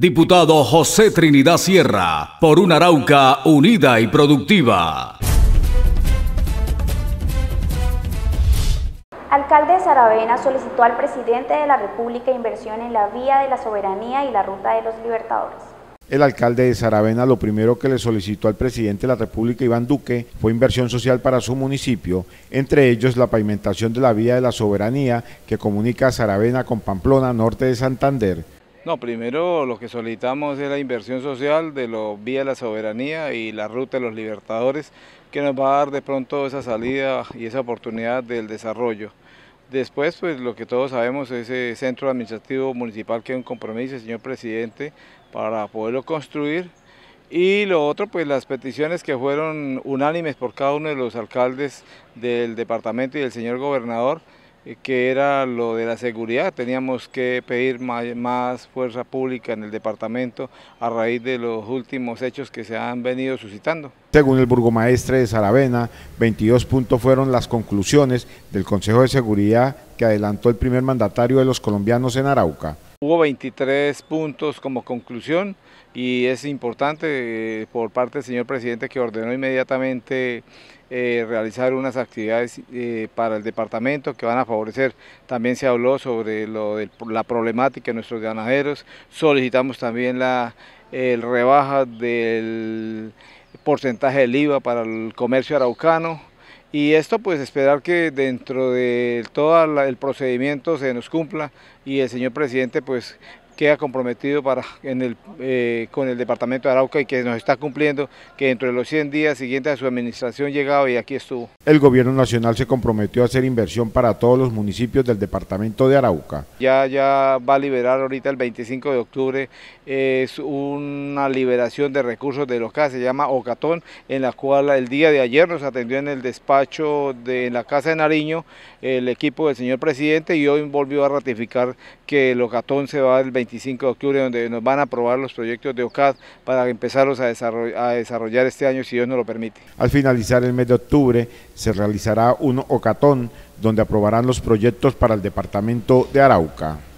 Diputado José Trinidad Sierra, por un Arauca unida y productiva. Alcalde de Saravena solicitó al presidente de la República inversión en la vía de la soberanía y la ruta de los libertadores. El alcalde de Saravena lo primero que le solicitó al presidente de la República, Iván Duque, fue inversión social para su municipio, entre ellos la pavimentación de la vía de la soberanía que comunica Saravena con Pamplona, norte de Santander, no, primero lo que solicitamos es la inversión social de los Vía de la Soberanía y la Ruta de los Libertadores, que nos va a dar de pronto esa salida y esa oportunidad del desarrollo. Después, pues lo que todos sabemos es el centro administrativo municipal que es un compromiso, señor presidente, para poderlo construir. Y lo otro, pues las peticiones que fueron unánimes por cada uno de los alcaldes del departamento y del señor gobernador, eh, que era lo de la seguridad. Teníamos que pedir más, fuerza pública en el departamento a raíz de los últimos hechos que se han venido suscitando. Según el burgomaestre de Saravena, 22 puntos fueron las conclusiones del Consejo de Seguridad que adelantó el primer mandatario de los colombianos en Arauca. Hubo 23 puntos como conclusión y es importante eh, por parte del señor presidente que ordenó inmediatamente eh, realizar unas actividades eh, para el departamento que van a favorecer. También se habló sobre la problemática de nuestros ganaderos, solicitamos también la el rebaja del porcentaje del IVA para el comercio araucano. Y esto pues esperar que dentro de todo el procedimiento se nos cumpla y el señor presidente pues queda comprometido para, en el, eh, con el departamento de Arauca y que nos está cumpliendo que dentro de los 100 días siguientes a su administración llegaba y aquí estuvo. El gobierno nacional se comprometió a hacer inversión para todos los municipios del departamento de Arauca. Ya, ya va a liberar ahorita el 25 de octubre, es una liberación de recursos de que se llama Ocatón, en la cual el día de ayer nos atendió en el despacho de la Casa de Nariño el equipo del señor presidente y hoy volvió a ratificar que el Ocatón se va el 25 25 de octubre, donde nos van a aprobar los proyectos de OCAD para empezarlos a desarrollar, a desarrollar este año, si Dios nos lo permite. Al finalizar el mes de octubre, se realizará un OCATón, donde aprobarán los proyectos para el departamento de Arauca.